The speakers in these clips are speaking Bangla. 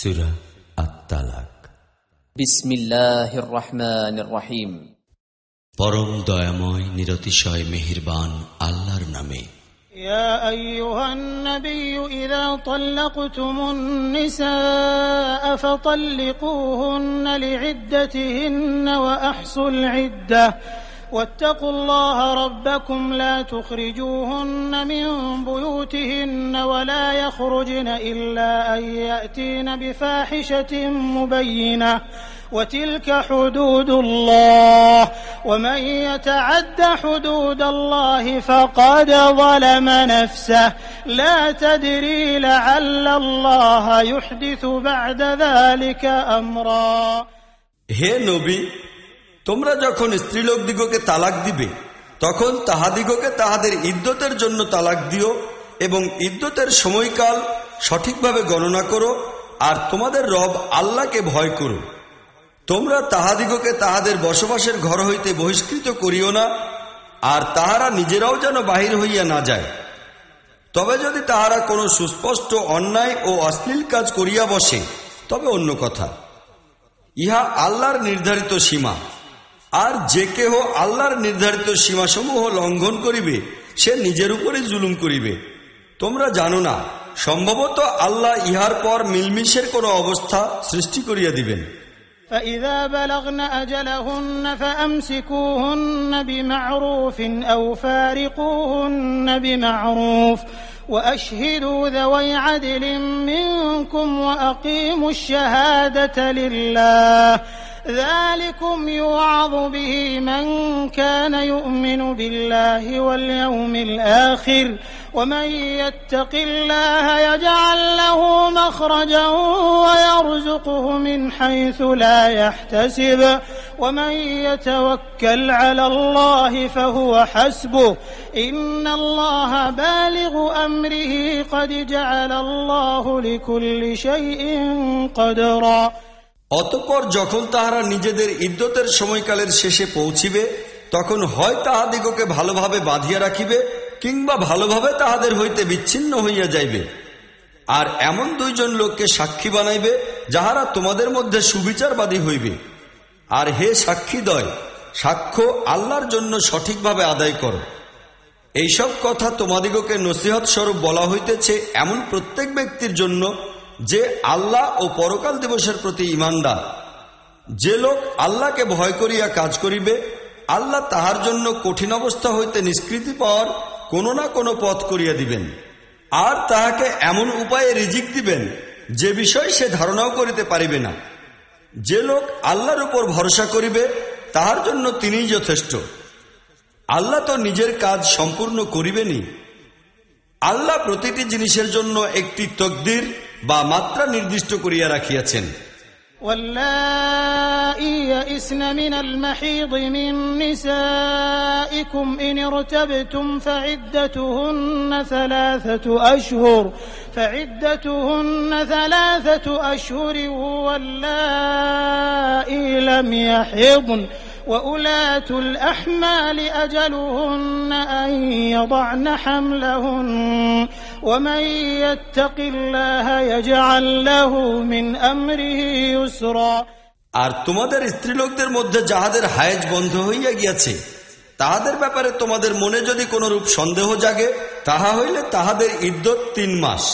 সুরা আত্মালাক বিসমিল্লাহির রহমানির রহিম পরম দয়াময় নিরতিশয় মেহেরবান আল্লাহর নামে يا أيها النبي إذا طلقتم النساء فطلقوهن لعدتهن وأحصوا العدة واتقوا الله ربكم لا تخرجوهن من بيوتهن ولا يخرجن إلا أن يأتين بفاحشة مبينة وتلك حدود الله ومن يتعد حدود الله فقد ظلم نفسه لا تدري لعل الله يحدث بعد ذلك أمرا هي نبي তোমরা যখন স্ত্রীলোক দিগকে তালাক দিবে তখন তাহাদিগকে তাহাদের ইদ্যতের জন্য তালাক দিও এবং ইদ্যতের সময়কাল সঠিকভাবে গণনা করো আর তোমাদের রব আল্লাহকে ভয় করো তোমরা তাহাদিগকে তাহাদের বসবাসের ঘর হইতে বহিষ্কৃত করিও না আর তাহারা নিজেরাও যেন বাহির হইয়া না যায় তবে যদি তাহারা কোনো সুস্পষ্ট অন্যায় ও অশ্লীল কাজ করিয়া বসে তবে অন্য কথা ইহা আল্লাহর নির্ধারিত সীমা আর যে কেহ আল্লাহর নির্ধারিত সীমাসমূহ লঙ্ঘন করিবে সে নিজের উপরে জুলুম করিবে তোমরা জানো না সম্ভবত আল্লাহ ইহার পর মিলমিশের কোনো অবস্থা সৃষ্টি করিয়া দিবেন فإذا بلغن أجلهن فأمسكوهن بمعروف أو فارقوهن بمعروف وأشهدوا ذوي عدل منكم وأقيموا الشهادة لله ذلكم يوعظ به من كان يؤمن بالله واليوم الآخر ومن يتق الله يجعل له مخرجا ويرزقه من حيث لا يحتسب ومن يتوكل على الله فهو حسبه إن الله بالغ أمره قد جعل الله لكل شيء قدرا অতপর যখন তাহারা নিজেদের ইদ্যতের সময়কালের শেষে পৌঁছিবে তখন হয় তাহাদিগকে ভালোভাবে বাঁধিয়া রাখিবে কিংবা ভালোভাবে তাহাদের হইতে বিচ্ছিন্ন হইয়া যাইবে আর এমন দুইজন লোককে সাক্ষী বানাইবে যাহারা তোমাদের মধ্যে সুবিচারবাদী হইবে আর হে দয় সাক্ষ্য আল্লাহর জন্য সঠিকভাবে আদায় করো এইসব কথা তোমাদিগকে নসিহত স্বরূপ বলা হইতেছে এমন প্রত্যেক ব্যক্তির জন্য যে আল্লাহ ও পরকাল দিবসের প্রতি ইমানদার যে লোক আল্লাহকে ভয় করিয়া কাজ করিবে আল্লাহ তাহার জন্য কঠিন অবস্থা হইতে নিষ্কৃতি পাওয়ার কোনো না কোনো পথ করিয়া দিবেন আর তাহাকে এমন উপায়ে রিজিক দিবেন যে বিষয় সে ধারণাও করিতে পারিবে না যে লোক আল্লাহর উপর ভরসা করিবে তাহার জন্য তিনিই যথেষ্ট আল্লাহ তো নিজের কাজ সম্পূর্ণ করিবেনি আল্লাহ প্রতিটি জিনিসের জন্য একটি তকদির বা মাত্রা নির্দিষ্ট করিয়া রাখিয়াছেন واللائي يئسن من المحيض من نسائكم إن ارتبتم فعدتهن ثلاثة أشهر فعدتهن ثلاثة أشهر واللائي لم يحضن আর তোমাদের স্ত্রীলোকদের মধ্যে যাহাদের হায়েজ বন্ধ হইয়া গিয়াছে তাহাদের ব্যাপারে তোমাদের মনে যদি কোনরূপ সন্দেহ জাগে তাহা হইলে তাহাদের ইদ্যত তিন মাস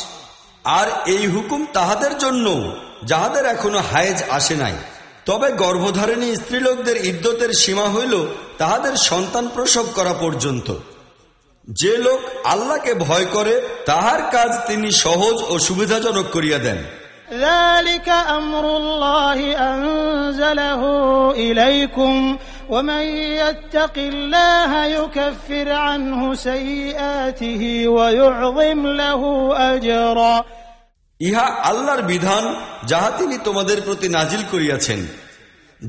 আর এই হুকুম তাহাদের জন্য যাহাদের এখনো হায়েজ আসে নাই তবে গর্ভধারিণী স্ত্রীলোকদের ইদ্যতের সীমা হইল তাহাদের সন্তান প্রসব করা পর্যন্ত যে লোক আল্লাহকে ভয় করে তাহার কাজ তিনি সহজ ও সুবিধাজনক করিয়া দেন ذلك ইহা আল্লাহর বিধান যাহা তিনি তোমাদের প্রতি নাজিল করিয়াছেন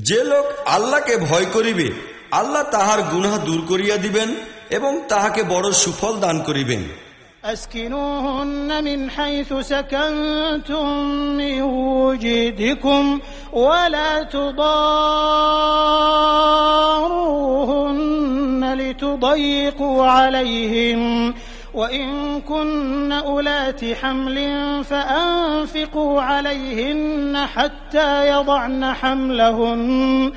যে লোক আল্লাহকে ভয় করিবে আল্লাহ তাহার গুনা দূর করিয়া দিবেন এবং তাহাকে বড় সুফল দান করিবেন আলাইহিম وإن كن أولات حمل فأنفقوا عليهن حتى يضعن حملهن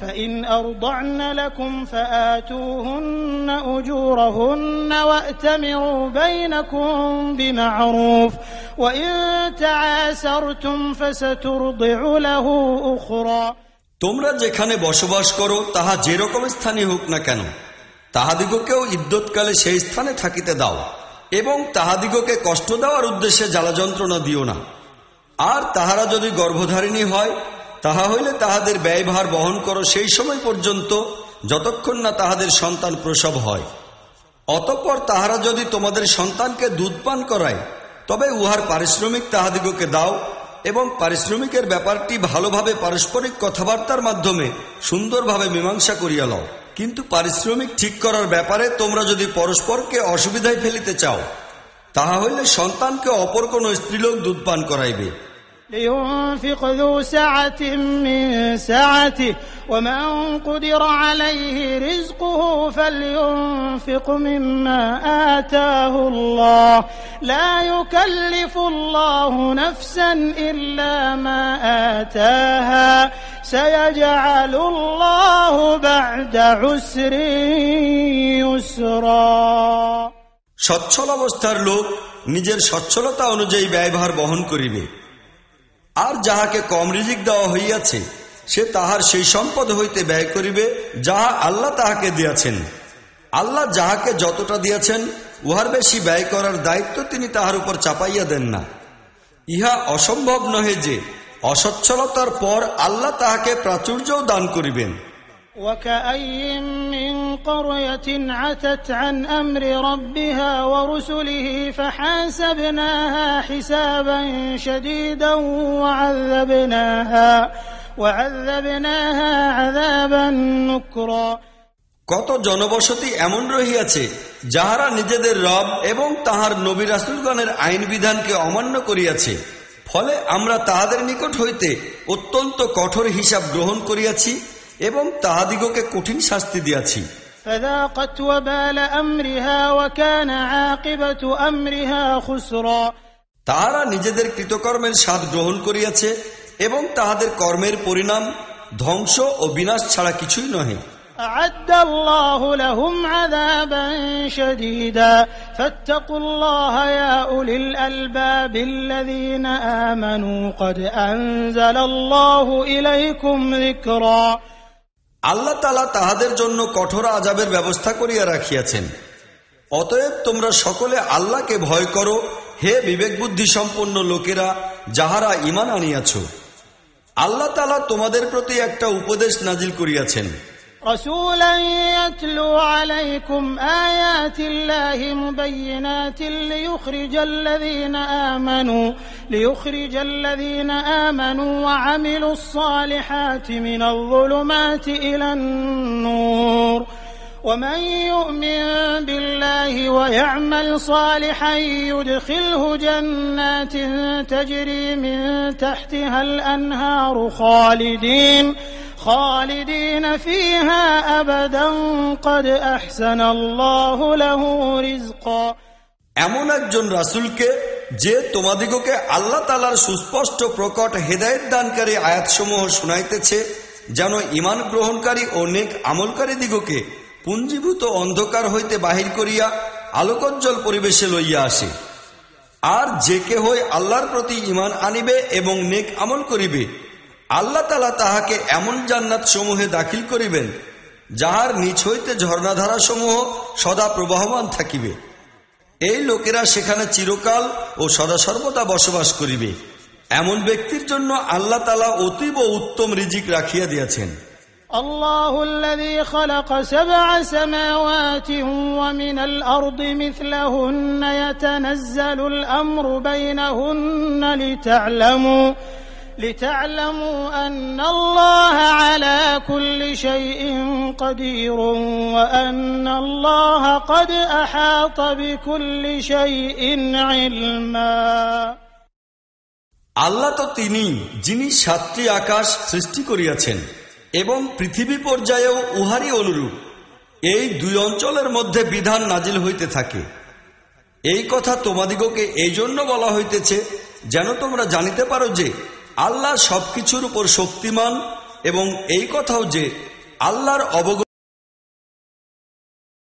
فإن أرضعن لكم فآتوهن أجورهن وأتمروا بينكم بمعروف وإن تعاسرتم فسترضع له أخرى তোমরা যেখানে বসবাস করো তাহা যেরকম স্থানই হোক না তাহাদিগকেও ইদ্যৎকালে সেই স্থানে থাকিতে দাও এবং তাহাদিগকে কষ্ট দেওয়ার উদ্দেশ্যে জ্বালা যন্ত্রণা দিও না আর তাহারা যদি গর্ভধারিণী হয় তাহা হইলে তাহাদের ব্যয়ভার বহন করো সেই সময় পর্যন্ত যতক্ষণ না তাহাদের সন্তান প্রসব হয় অতঃপর তাহারা যদি তোমাদের সন্তানকে দুধ পান করায় তবে উহার পারিশ্রমিক তাহাদিগকে দাও এবং পারিশ্রমিকের ব্যাপারটি ভালোভাবে পারস্পরিক কথাবার্তার মাধ্যমে সুন্দরভাবে মীমাংসা করিয়া লও কিন্তু পারিশ্রমিক ঠিক করার ব্যাপারে তোমরা যদি পরস্পরকে অসুবিধায় ফেলিতে চাও তাহা হইলে সন্তানকে অপর কোন স্ত্রীলোক দুধ পান করাইবে لينفق ذو سعة من سعته ومن قدر عليه رزقه فلينفق مما آتاه الله لا يكلف الله نفسا إلا ما آتاها سيجعل الله بعد عسر يسرا সচ্ছল অবস্থার লোক নিজের সচ্ছলতা অনুযায়ী ব্যয়ভার বহন করিবে আর যাহাকে কম রিজিক দেওয়া হইয়াছে সে তাহার সেই সম্পদ হইতে ব্যয় করিবে যাহা আল্লাহ তাহাকে দিয়াছেন আল্লাহ যাহাকে যতটা দিয়াছেন উহার বেশি ব্যয় করার দায়িত্ব তিনি তাহার উপর চাপাইয়া দেন না ইহা অসম্ভব নহে যে অসচ্ছলতার পর আল্লাহ তাহাকে প্রাচুর্যও দান করিবেন قرية عتت عن أمر ربها ورسله فحاسبناها حسابا شديدا وعذبناها وعذبناها عذابا نكرا কত জনবসতি এমন রহিয়াছে যাহারা নিজেদের রব এবং তাহার নবী রাসুলগণের আইন বিধানকে অমান্য করিয়াছে ফলে আমরা তাহাদের নিকট হইতে অত্যন্ত কঠোর হিসাব গ্রহণ করিয়াছি এবং তাহাদিগকে কঠিন শাস্তি দিয়াছি فذاقت وبال امرها وكان عاقبه امرها خسرا তারা নিজেদের কৃতকর্মের স্বাদ গ্রহণ করিয়াছে এবং তাহাদের কর্মের পরিণাম ধ্বংস ও বিনাশ ছাড়া কিছুই নহে আল্লাহ আল্লাহ তালা তাহাদের জন্য কঠোর আজাবের ব্যবস্থা করিয়া রাখিয়াছেন অতএব তোমরা সকলে আল্লাহকে ভয় করো হে বিবেক বুদ্ধি সম্পন্ন লোকেরা যাহারা ইমান আনিয়াছ আল্লাহ তালা তোমাদের প্রতি একটা উপদেশ নাজিল করিয়াছেন رسولا يتلو عليكم آيات الله مبينات ليخرج الذين آمنوا ليخرج الذين آمنوا وعملوا الصالحات من الظلمات إلى النور ومن يؤمن بالله ويعمل صالحا يدخله جنات تجري من تحتها الأنهار خالدين خالدين فيها أبدا قد أحسن الله له رزقا এমন একজন রাসুলকে যে তোমাদিগকে আল্লাহ তালার সুস্পষ্ট প্রকট হেদায়ত দানকারী আয়াতসমূহ শুনাইতেছে যেন ইমান গ্রহণকারী ও নেক আমলকারী দিগকে পুঞ্জীভূত অন্ধকার হইতে বাহির করিয়া আলোকজ্জ্বল পরিবেশে লইয়া আসে আর যে কেহই আল্লাহর প্রতি ইমান আনিবে এবং নেক আমল করিবে আল্লাহ তালা তাহাকে এমন জান্নাত সমূহে দাখিল করিবেন যাহার নিচ হইতে ঝর্ণাধারা সমূহ সদা প্রবাহমান থাকিবে এই লোকেরা সেখানে চিরকাল ও সদা সর্বদা বসবাস করিবে এমন ব্যক্তির জন্য আল্লাহ তালা অতীব উত্তম রিজিক রাখিয়া দিয়াছেন الله الذي خلق سبع سماوات ومن الأرض مثلهن يتنزل الأمر بينهن لتعلموا আল্লাহ তো তিনি যিনি সাতটি আকাশ সৃষ্টি করিয়াছেন এবং পৃথিবী পর্যায়েও উহারি অনুরূপ এই দুই অঞ্চলের মধ্যে বিধান নাজিল হইতে থাকে এই কথা তোমাদিগকে এই জন্য বলা হইতেছে যেন তোমরা জানিতে পারো যে আল্লাহ সবকিছুর উপর শক্তিমান এবং এই কথাও যে আল্লাহর অবগত